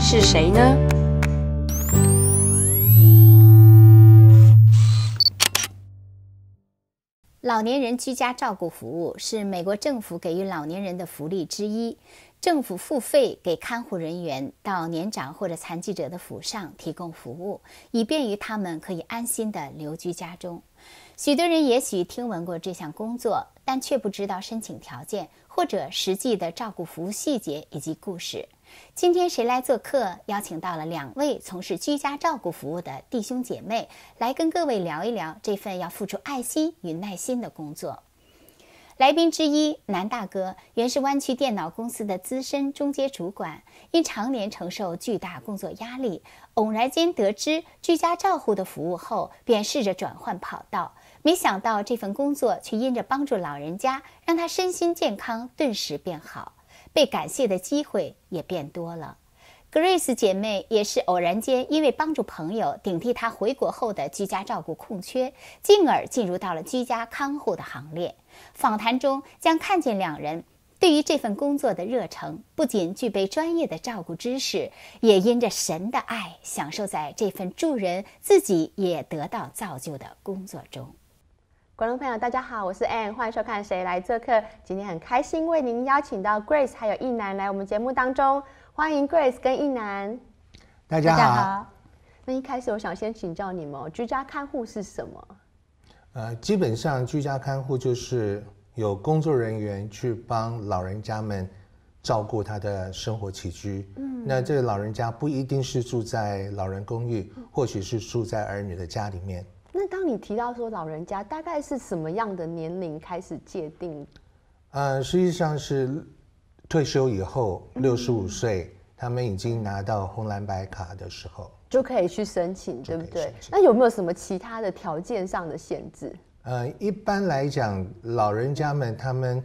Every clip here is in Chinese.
是谁呢？老年人居家照顾服务是美国政府给予老年人的福利之一。政府付费给看护人员到年长或者残疾者的府上提供服务，以便于他们可以安心的留居家中。许多人也许听闻过这项工作，但却不知道申请条件或者实际的照顾服务细节以及故事。今天谁来做客？邀请到了两位从事居家照顾服务的弟兄姐妹，来跟各位聊一聊这份要付出爱心与耐心的工作。来宾之一南大哥，原是湾区电脑公司的资深中阶主管，因常年承受巨大工作压力，偶然间得知居家照护的服务后，便试着转换跑道。没想到这份工作却因着帮助老人家，让他身心健康顿时变好。被感谢的机会也变多了。Grace 姐妹也是偶然间，因为帮助朋友顶替她回国后的居家照顾空缺，进而进入到了居家看护的行列。访谈中将看见两人对于这份工作的热诚，不仅具备专业的照顾知识，也因着神的爱，享受在这份助人自己也得到造就的工作中。观众朋友，大家好，我是 Anne，欢迎收看《谁来做客》。今天很开心为您邀请到 Grace，还有一男来我们节目当中，欢迎 Grace 跟一男。大家好。那一开始我想先请教你们，居家看护是什么？呃，基本上居家看护就是有工作人员去帮老人家们照顾他的生活起居。嗯，那这老人家不一定是住在老人公寓，或许是住在儿女的家里面。那当你提到说老人家大概是什么样的年龄开始界定？呃，实际上是退休以后六十五岁，他们已经拿到红蓝白卡的时候，就可以去申请，对不对？那有没有什么其他的条件上的限制？呃，一般来讲，老人家们他们。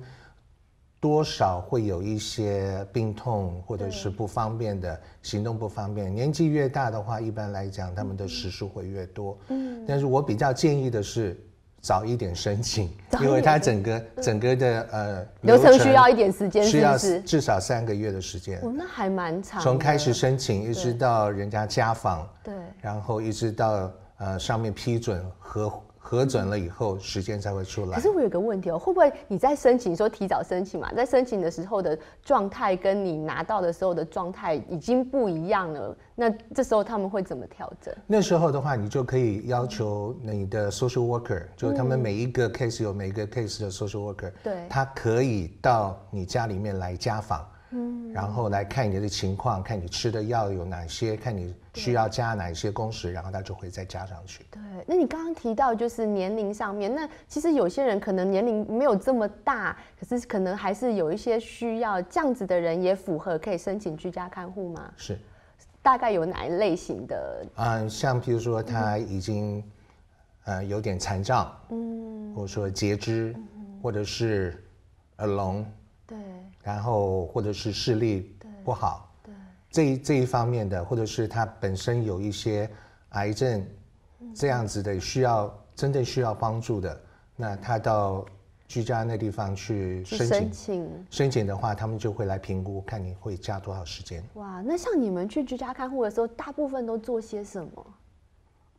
多少会有一些病痛，或者是不方便的行动不方便。年纪越大的话，一般来讲，他们的时数会越多。嗯，但是我比较建议的是早一点申请，因为它整个整个的呃流程需要一点时间，需要至少三个月的时间。哦，那还蛮长。从开始申请一直到人家家访，对，然后一直到呃上面批准和。核准了以后，时间才会出来。可是我有个问题哦，会不会你在申请说提早申请嘛，在申请的时候的状态跟你拿到的时候的状态已经不一样了？那这时候他们会怎么调整？那时候的话，你就可以要求你的 social worker，就他们每一个 case 有每一个 case 的 social worker，对，他可以到你家里面来家访，嗯，然后来看你的情况，看你吃的药有哪些，看你。需要加哪些工时，然后他就会再加上去。对，那你刚刚提到就是年龄上面，那其实有些人可能年龄没有这么大，可是可能还是有一些需要这样子的人也符合可以申请居家看护吗？是，大概有哪一类型的？嗯，像比如说他已经呃有点残障，嗯，或者说截肢，或者是耳聋，对，然后或者是视力不好。这这一方面的，或者是他本身有一些癌症这样子的，需要真正需要帮助的，那他到居家那地方去申请申请的话，他们就会来评估，看你会加多少时间。哇，那像你们去居家看护的时候，大部分都做些什么？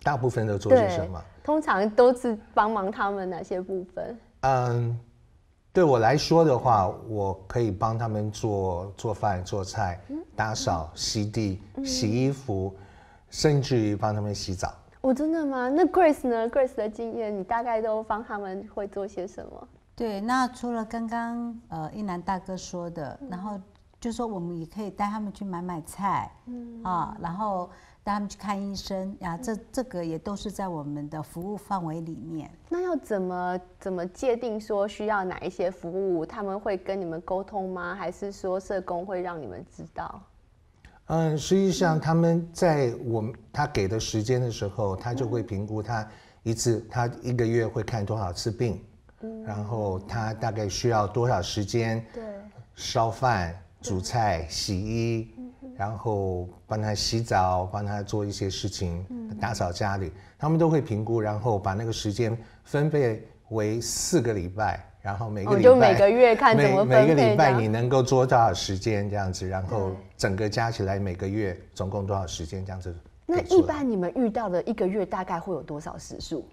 大部分都做些什么？通常都是帮忙他们哪些部分？嗯。对我来说的话，我可以帮他们做做饭、做菜、打扫、洗地、洗衣服，甚至于帮他们洗澡。哦，真的吗？那 Grace 呢？Grace 的经验，你大概都帮他们会做些什么？对，那除了刚刚呃一南大哥说的，然后就说我们也可以带他们去买买菜，嗯啊，然后。带他们去看医生啊，这这个也都是在我们的服务范围里面。那要怎么怎么界定说需要哪一些服务？他们会跟你们沟通吗？还是说社工会让你们知道？嗯，实际上他们在我们他给的时间的时候，他就会评估他一次他一个月会看多少次病，嗯，然后他大概需要多少时间？对，烧饭、煮菜、洗衣。然后帮他洗澡，帮他做一些事情，打扫家里，他们都会评估，然后把那个时间分配为四个礼拜，然后每个礼拜，我就每个月看怎么分配。每每个礼拜你能够做多少时间这样子，然后整个加起来每个月总共多少时间这样子。那一般你们遇到的一个月大概会有多少时数？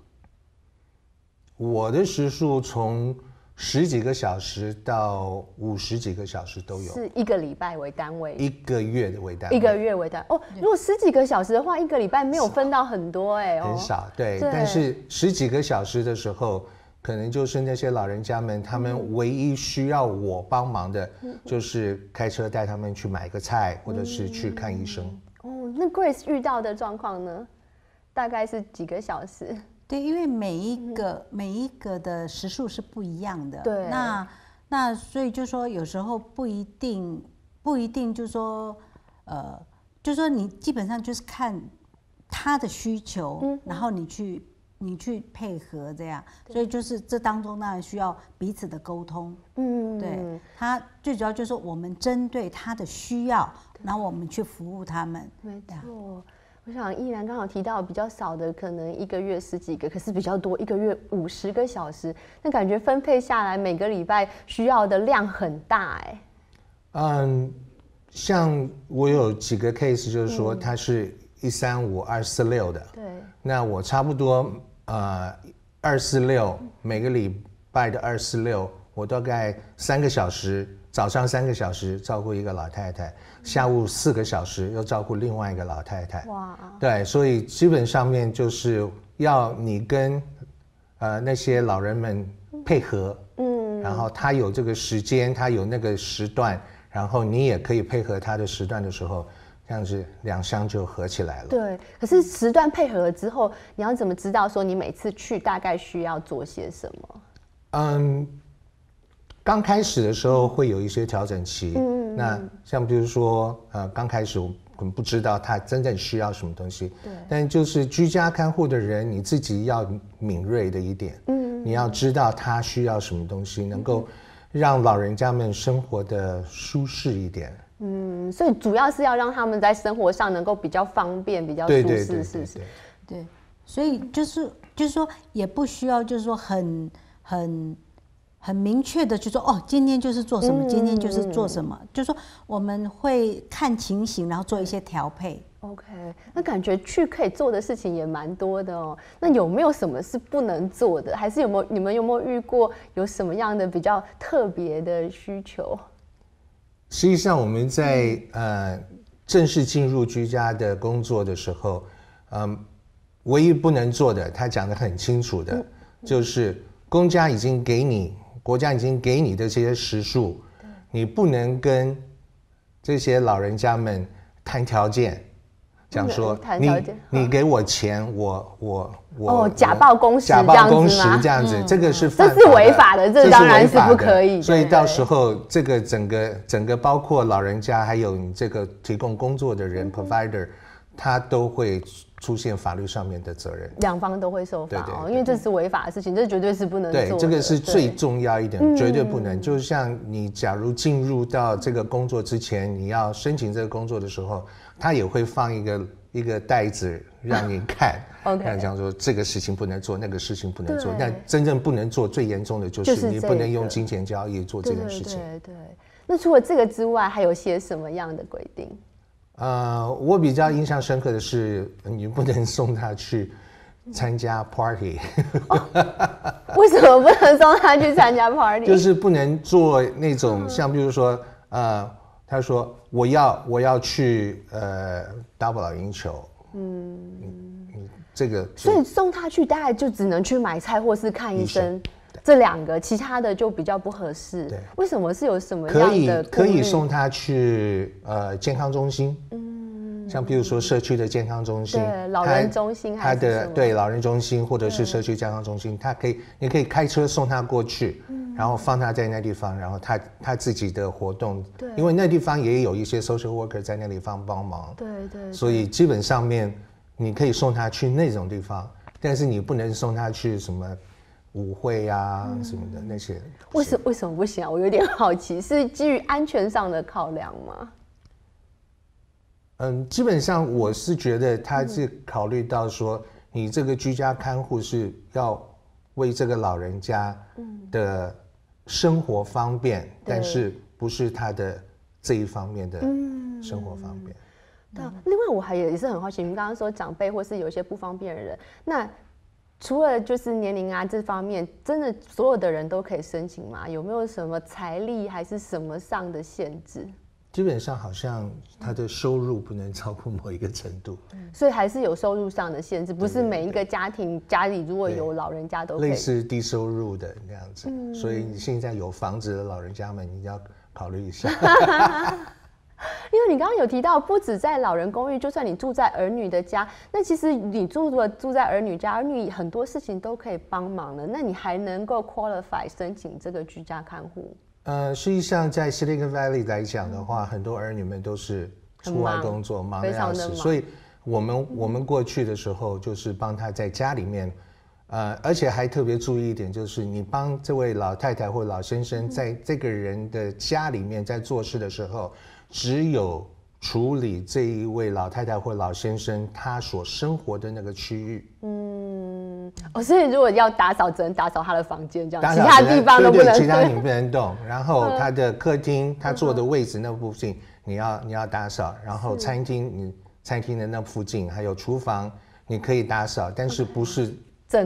我的时数从。十几个小时到五十几个小时都有，是一个礼拜为单位，一个月的为单位，一个月为单位哦。如果十几个小时的话，一个礼拜没有分到很多哎，很少对。但是十几个小时的时候，可能就是那些老人家们，他们唯一需要我帮忙的，就是开车带他们去买个菜，或者是去看医生。哦，那 Grace 遇到的状况呢？大概是几个小时？对，因为每一个每一个的时数是不一样的，那那所以就说有时候不一定不一定就说呃，就说你基本上就是看他的需求，然后你去你去配合这样，所以就是这当中当然需要彼此的沟通。嗯嗯。对他最主要就是我们针对他的需要，然后我们去服务他们。没错。我想，依然刚好提到比较少的，可能一个月十几个；可是比较多，一个月五十个小时，那感觉分配下来，每个礼拜需要的量很大哎。嗯，像我有几个 case，就是说它是一三五二四六的，对。那我差不多呃，二四六每个礼拜的二四六，我大概三个小时。早上三个小时照顾一个老太太，下午四个小时又照顾另外一个老太太。哇，对，所以基本上面就是要你跟呃那些老人们配合，嗯，然后他有这个时间，他有那个时段，然后你也可以配合他的时段的时候，这样子两厢就合起来了。对，可是时段配合了之后，你要怎么知道说你每次去大概需要做些什么？嗯。刚开始的时候会有一些调整期，那像比如说呃，刚开始我们不知道他真正需要什么东西，对。但就是居家看护的人，你自己要敏锐的一点，嗯，你要知道他需要什么东西，能够让老人家们生活的舒适一点。嗯，所以主要是要让他们在生活上能够比较方便、比较舒适，是是？对，所以就是就是说也不需要就是说很很。很明确的去说哦，今天就是做什么，今天就是做什么。就说我们会看情形，然后做一些调配。OK，那感觉去可以做的事情也蛮多的哦。那有没有什么是不能做的？还是有没有你们有没有遇过有什么样的比较特别的需求？实际上我们在呃正式进入居家的工作的时候，嗯，唯一不能做的，他讲的很清楚的，就是公家已经给你。国家已经给你的这些食宿，你不能跟这些老人家们谈条件，讲说你你给我钱，我我我哦，假报公时报公时这样子，这个是这是违法的，这当然是不可以。所以到时候，这个整个整个包括老人家，还有你这个提供工作的人 provider，他都会。出现法律上面的责任，两方都会受罚哦，因为这是违法的事情，这绝对是不能做。对，这个是最重要一点，绝对不能。就像你假如进入到这个工作之前，你要申请这个工作的时候，他也会放一个一个袋子让你看，看，讲说这个事情不能做，那个事情不能做。那真正不能做最严重的，就是你不能用金钱交易做这件事情。对对。那除了这个之外，还有些什么样的规定？呃，我比较印象深刻的是，你不能送他去参加 party。为什么不能送他去参加 party？就是不能做那种像，比如说，呃，他说我要我要去呃 double 赢球。嗯，这个。所以送他去，大概就只能去买菜或是看医生。这两个其他的就比较不合适。对，为什么是有什么可以可以送他去呃健康中心，嗯，像比如说社区的健康中心，对老人中心，他的对老人中心或者是社区健康中心，他可以你可以开车送他过去，然后放他在那地方，然后他他自己的活动，对，因为那地方也有一些 social worker 在那地方帮忙，对对，所以基本上面你可以送他去那种地方，但是你不能送他去什么。舞会呀，什么的那些，为什为什么不行啊？我有点好奇，是基于安全上的考量吗？嗯，基本上我是觉得他是考虑到说，你这个居家看护是要为这个老人家的生活方便，但是不是他的这一方面的生活方便。那另外我还也也是很好奇，您刚刚说长辈或是有一些不方便的人，那。除了就是年龄啊这方面，真的所有的人都可以申请吗？有没有什么财力还是什么上的限制？基本上好像他的收入不能超过某一个程度，所以还是有收入上的限制，不是每一个家庭家里如果有老人家都类似低收入的那样子，所以你现在有房子的老人家们，你要考虑一下。因为你刚刚有提到，不止在老人公寓，就算你住在儿女的家，那其实你住了住在儿女家，儿女很多事情都可以帮忙的，那你还能够 qualify 申请这个居家看护？呃，实际上在 Silicon Valley 来讲的话，很多儿女们都是出外工作忙得要死，所以我们我们过去的时候就是帮他在家里面。呃，而且还特别注意一点，就是你帮这位老太太或老先生在这个人的家里面在做事的时候，只有处理这一位老太太或老先生他所生活的那个区域。嗯，哦，所以如果要打扫只能打扫他的房间，这样其他地方都不能。其他你不能动。然后他的客厅，他坐的位置那附近，你要你要打扫。然后餐厅，你餐厅的那附近，还有厨房，你可以打扫，但是不是。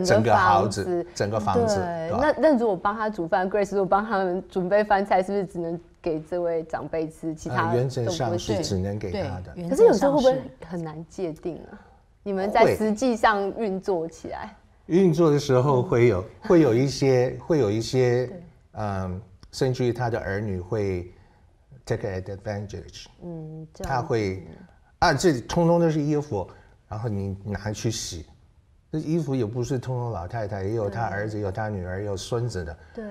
整个房子，整个房子。那那如果帮他煮饭，Grace 如果帮他们准备饭菜，是不是只能给这位长辈吃？其他上是只能给他的。可是有时候会不会很难界定啊？你们在实际上运作起来，运作的时候会有会有一些 会有一些，嗯，甚至他的儿女会 take advantage，嗯，他会啊，这通通都是衣服，然后你拿去洗。这衣服也不是通通老太太，也有他儿子，有他女儿，有孙子的。对。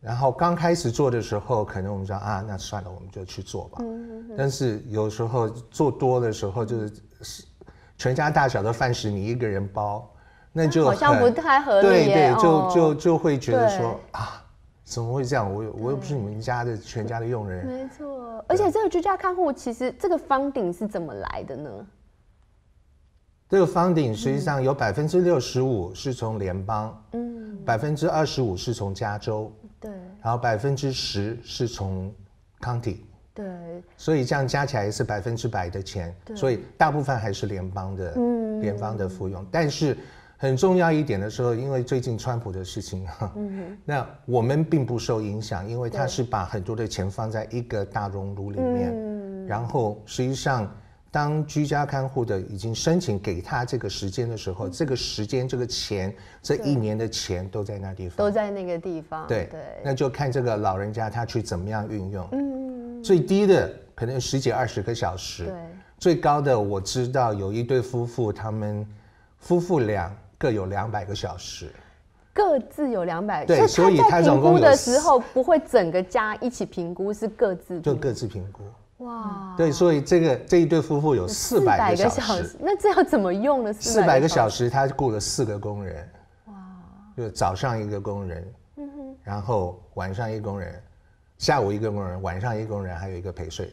然后刚开始做的时候，可能我们说啊，那算了，我们就去做吧。嗯嗯。但是有时候做多的时候，就是全家大小的饭食你一个人包，那就好像不太合理。对对，就就就会觉得说啊，怎么会这样？我我又不是你们家的全家的佣人。没错，而且这个居家看护其实这个方顶是怎么来的呢？这个 funding 实际上有百分之六十五是从联邦，嗯，百分之二十五是从加州，对，然后百分之十是从 county，对，所以这样加起来是百分之百的钱，所以大部分还是联邦的，联邦的服用。但是很重要一点的候，因为最近川普的事情，那我们并不受影响，因为他是把很多的钱放在一个大熔炉里面，然后实际上。当居家看护的已经申请给他这个时间的时候，这个时间、这个钱、这一年的钱都在那地方，都在那个地方。对，那就看这个老人家他去怎么样运用。嗯，最低的可能十几二十个小时，对，最高的我知道有一对夫妇，他们夫妇俩各有两百个小时，各自有两百。对，所以他评估的时候不会整个家一起评估，是各自就各自评估。哇！对，所以这个这一对夫妇有四百个小时，那这要怎么用呢？四百个小时，他雇了四个工人。哇！就早上一个工人，然后晚上一工人，下午一个工人，晚上一工人，还有一个陪睡。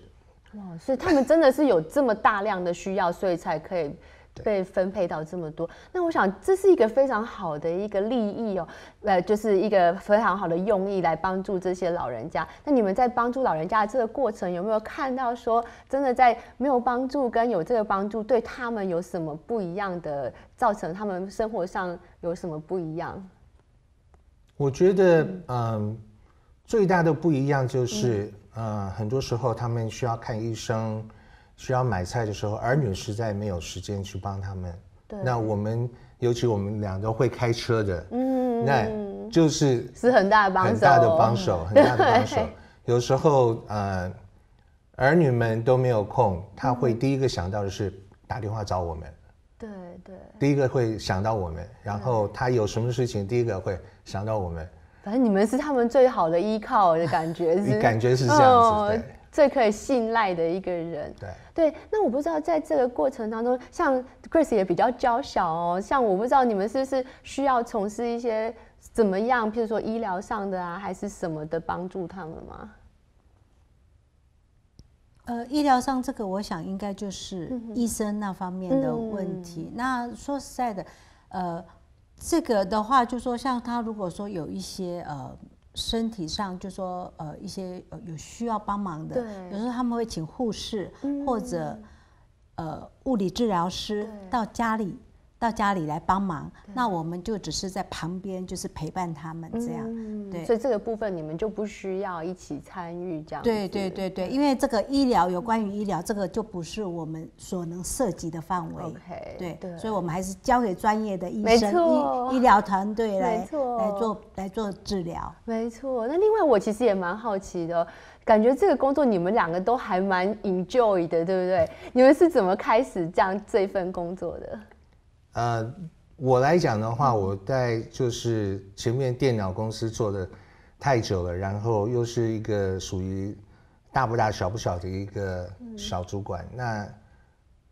哇！所以他们真的是有这么大量的需要，所以才可以。被分配到这么多，那我想这是一个非常好的一个利益哦，呃，就是一个非常好的用意来帮助这些老人家。那你们在帮助老人家的这个过程，有没有看到说真的在没有帮助跟有这个帮助对他们有什么不一样的，造成他们生活上有什么不一样？我觉得，嗯，最大的不一样就是，呃，很多时候他们需要看医生。需要买菜的时候，儿女实在没有时间去帮他们。对，那我们尤其我们俩都会开车的，嗯，那就是是很大的帮很大的帮手，很大的帮手。有时候呃，儿女们都没有空，他会第一个想到的是打电话找我们。对对，第一个会想到我们，然后他有什么事情，第一个会想到我们。反正你们是他们最好的依靠的感觉，是感觉是这样子对。最可以信赖的一个人。对对，那我不知道在这个过程当中，像 Chris 也比较娇小哦，像我不知道你们是不是需要从事一些怎么样，譬如说医疗上的啊，还是什么的帮助他们吗？呃，医疗上这个，我想应该就是医生那方面的问题。那说实在的，呃，这个的话，就说像他如果说有一些呃。身体上就说呃一些呃有需要帮忙的，有时候他们会请护士或者呃物理治疗师到家里。到家里来帮忙，那我们就只是在旁边，就是陪伴他们这样。对，所以这个部分你们就不需要一起参与这样。对对对对，因为这个医疗有关于医疗，这个就不是我们所能涉及的范围。OK，对，所以我们还是交给专业的医生、医医疗团队来来做来做治疗。没错。那另外，我其实也蛮好奇的，感觉这个工作你们两个都还蛮 enjoy 的，对不对？你们是怎么开始这样这份工作的？呃，我来讲的话，我在就是前面电脑公司做的太久了，然后又是一个属于大不大小不小的一个小主管，那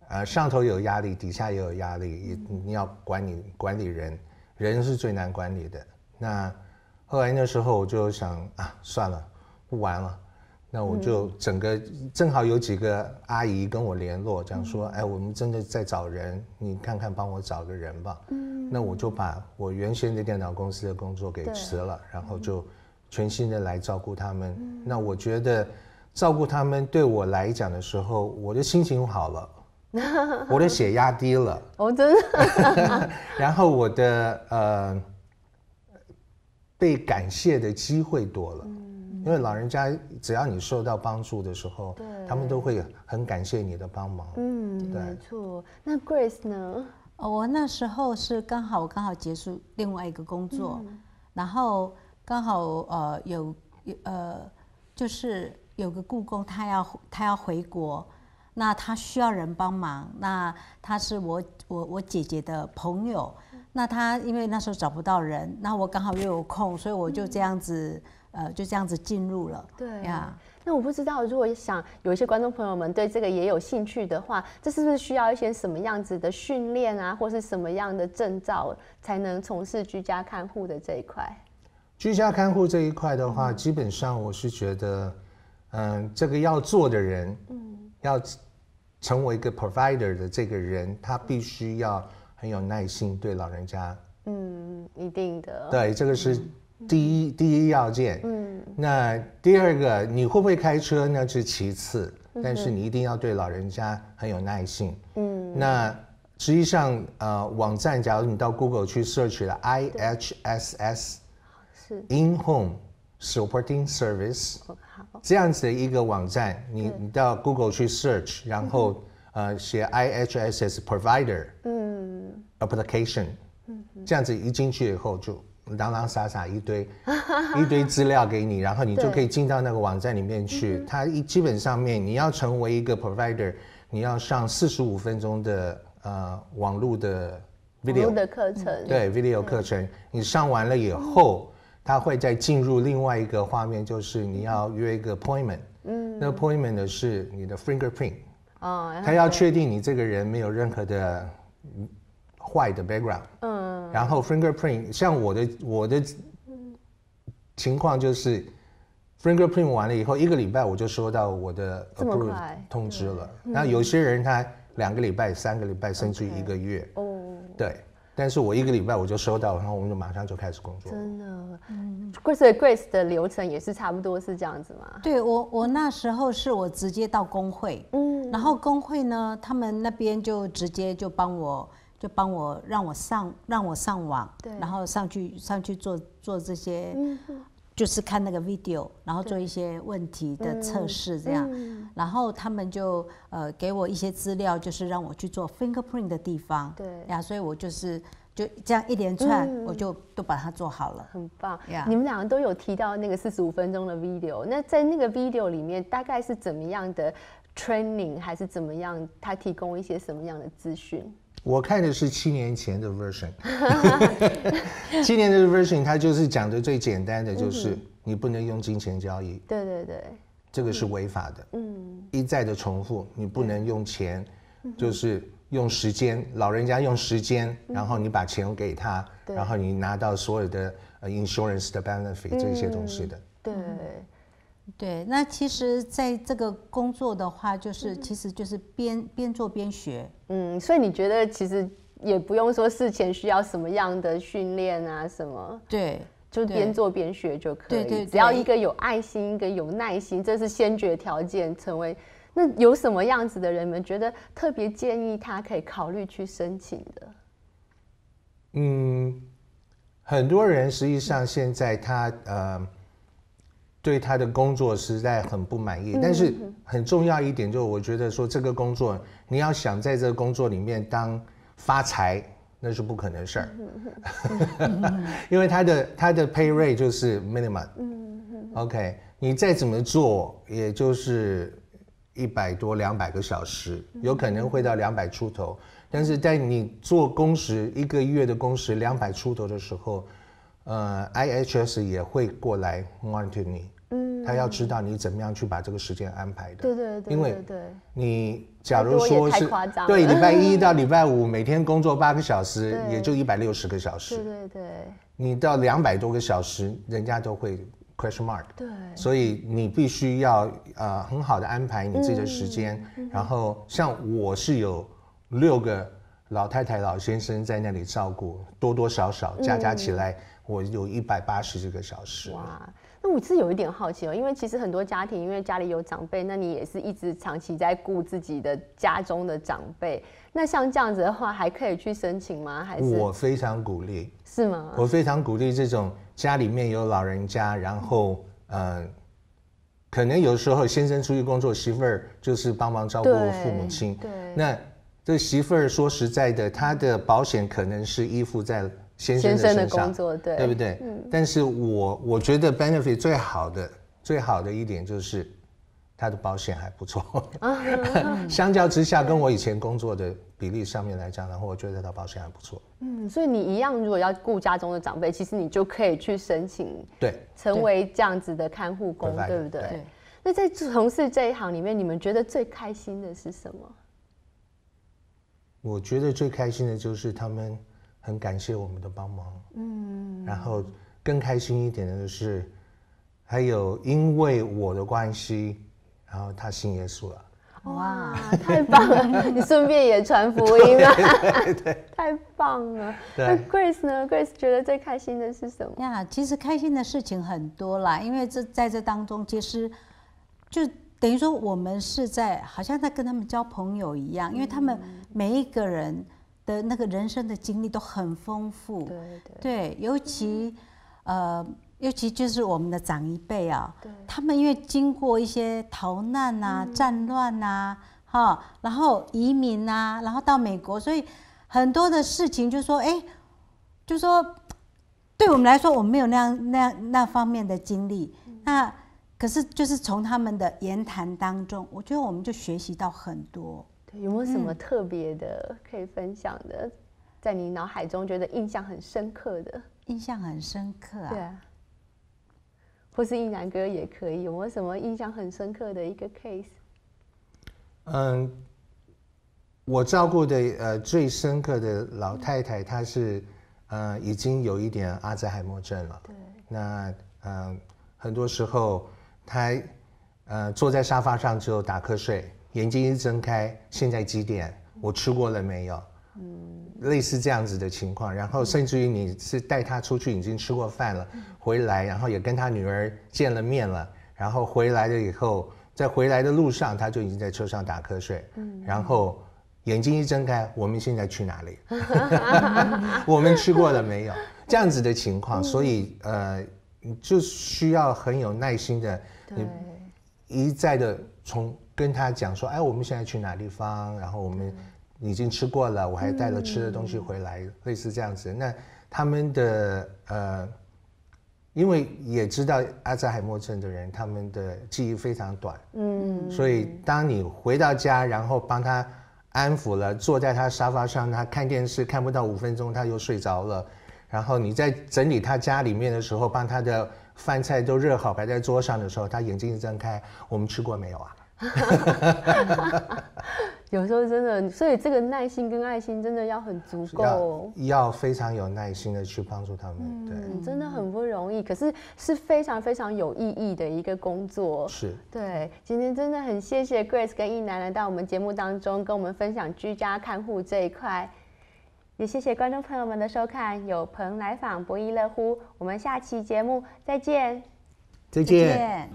呃上头有压力，底下也有压力，你你要管理管理人，人是最难管理的。那后来那时候，我就想啊，算了，不玩了。那我就整个正好有几个阿姨跟我联络，讲说，哎，我们真的在找人，你看看帮我找个人吧。嗯，那我就把我原先的电脑公司的工作给辞了，然后就全新的来照顾他们。那我觉得照顾他们对我来讲的时候，我的心情好了，我的血压低了。哦，真的。然后我的呃，被感谢的机会多了。因为老人家，只要你受到帮助的时候，他们都会很感谢你的帮忙。嗯，没错。那 Grace 呢？我那时候是刚好我刚好结束另外一个工作，然后刚好呃有呃就是有个故宫，他要他要回国，那他需要人帮忙。那他是我我我姐姐的朋友，那他因为那时候找不到人，那我刚好又有空，所以我就这样子。呃，就这样子进入了。对呀，那我不知道，如果想有一些观众朋友们对这个也有兴趣的话，这是不是需要一些什么样子的训练啊，或是什么样的证照才能从事居家看护的这一块？居家看护这一块的话，基本上我是觉得，嗯，这个要做的人，嗯，要成为一个 provider 的这个人，他必须要很有耐心对老人家。嗯，一定的。对，这个是。第一，第一要件。嗯，那第二个，你会不会开车呢？这是其次，但是你一定要对老人家很有耐心。嗯，那实际上，呃，网站，假如你到 Google 去 search 了 I H S S，是 In Home Supporting Service，好，这样子的一个网站，你你到 Google 去 search，然后呃，写 I H S S provider，嗯，application，这样子一进去以后就。啷啷洒洒一堆 一堆资料给你，然后你就可以进到那个网站里面去。它一基本上面你要成为一个 provider，你要上四十五分钟的呃网络的 video 的课程，对 video 课程，你上完了以后，它会再进入另外一个画面，就是你要约一个 appointment。嗯。那 appointment 的是你的 fingerprint。哦。他要确定你这个人没有任何的。坏的 background，嗯，然后 fingerprint，像我的我的情况就是 fingerprint 完了以后，一个礼拜我就收到我的这么通知了。那有些人他两个礼拜、三个礼拜，甚至于一个月哦，对。但是我一个礼拜我就收到，然后我们就马上就开始工作。真的，Grace 嗯 Grace 的流程也是差不多是这样子吗？对我，我那时候是我直接到工会，嗯，然后工会呢，他们那边就直接就帮我。就帮我让我上让我上网，然后上去上去做做这些，就是看那个 video，然后做一些问题的测试这样，然后他们就呃给我一些资料，就是让我去做 fingerprint 的地方，对呀，所以我就是就这样一连串，我就都把它做好了，很棒。你们两个都有提到那个四十五分钟的 video，那在那个 video 里面大概是怎么样的 training，还是怎么样？他提供一些什么样的资讯？我看的是七年前的 version，七年的 version，它就是讲的最简单的，就是你不能用金钱交易。对对对，这个是违法的。嗯，一再的重复，你不能用钱，就是用时间。老人家用时间，然后你把钱给他，然后你拿到所有的 insurance 的 benefit 这些东西的。对。对，那其实在这个工作的话，就是其实就是边边做边学。嗯，所以你觉得其实也不用说事前需要什么样的训练啊，什么？对，就边做边学就可以。只要一个有爱心，一个有耐心，这是先决条件。成为那有什么样子的人们，觉得特别建议他可以考虑去申请的。嗯，很多人实际上现在他呃。对他的工作实在很不满意，但是很重要一点就是，我觉得说这个工作你要想在这个工作里面当发财，那是不可能事儿，因为他的他的 pay rate 就是 minimum，OK，你再怎么做也就是一百多两百个小时，有可能会到两百出头，但是在你做工时一个月的工时两百出头的时候。呃，IHS 也会过来 monitor 你，嗯，他要知道你怎么样去把这个时间安排的，对对对，因为你假如说是，对，礼拜一到礼拜五每天工作八个小时，也就一百六十个小时，对对对，你到两百多个小时，人家都会 question mark，对，所以你必须要呃很好的安排你自己的时间，然后像我是有六个老太太老先生在那里照顾，多多少少加加起来。我有一百八十几个小时。哇，那我是有一点好奇哦，因为其实很多家庭，因为家里有长辈，那你也是一直长期在顾自己的家中的长辈。那像这样子的话，还可以去申请吗？还是我非常鼓励，是吗？我非常鼓励这种家里面有老人家，然后嗯，可能有时候先生出去工作，媳妇儿就是帮忙照顾父母亲。对，那这媳妇儿说实在的，她的保险可能是依附在。先生的工作，对对不对？但是我我觉得 benefit 最好的、最好的一点就是，他的保险还不错。相较之下，跟我以前工作的比例上面来讲，然后我觉得他保险还不错。嗯，所以你一样，如果要顾家中的长辈，其实你就可以去申请，对，成为这样子的看护工，对不对？那在从事这一行里面，你们觉得最开心的是什么？我觉得最开心的就是他们。很感谢我们的帮忙，嗯，然后更开心一点的是，还有因为我的关系，然后他信耶稣了，哇，太棒了！你顺便也传福音了，太棒了。那 Grace 呢？Grace 觉得最开心的是什么呀？其实开心的事情很多啦，因为这在这当中，其实就等于说我们是在好像在跟他们交朋友一样，因为他们每一个人。的那个人生的经历都很丰富，对，尤其，呃，尤其就是我们的长一辈啊，他们因为经过一些逃难啊、战乱啊，哈，然后移民啊，然后到美国，所以很多的事情就说，哎，就说，对我们来说，我们没有那样那样那方面的经历，那可是就是从他们的言谈当中，我觉得我们就学习到很多。有没有什么特别的可以分享的？在你脑海中觉得印象很深刻的？印象很深刻啊！对啊。或是应南哥也可以，有没有什么印象很深刻的一个 case？嗯，我照顾的呃最深刻的老太太，她是呃已经有一点阿兹海默症了。对。那呃很多时候她呃坐在沙发上就打瞌睡。眼睛一睁开，现在几点？我吃过了没有？嗯，类似这样子的情况，然后甚至于你是带他出去，已经吃过饭了，回来，然后也跟他女儿见了面了，然后回来了以后，在回来的路上，他就已经在车上打瞌睡，嗯，然后眼睛一睁开，我们现在去哪里？我们吃过了没有？这样子的情况，所以呃，你就需要很有耐心的，你一再的从。跟他讲说，哎，我们现在去哪地方？然后我们已经吃过了，我还带了吃的东西回来，类似这样子。那他们的呃，因为也知道阿兹海默症的人，他们的记忆非常短。嗯，所以当你回到家，然后帮他安抚了，坐在他沙发上，他看电视看不到五分钟，他又睡着了。然后你在整理他家里面的时候，帮他的饭菜都热好摆在桌上的时候，他眼睛一睁开，我们吃过没有啊？有时候真的，所以这个耐心跟爱心真的要很足够，要非常有耐心的去帮助他们，对，真的很不容易。可是是非常非常有意义的一个工作，是对。今天真的很谢谢 Grace 跟一楠来到我们节目当中，跟我们分享居家看护这一块，也谢谢观众朋友们的收看，有朋来访不亦乐乎。我们下期节目再见，再见。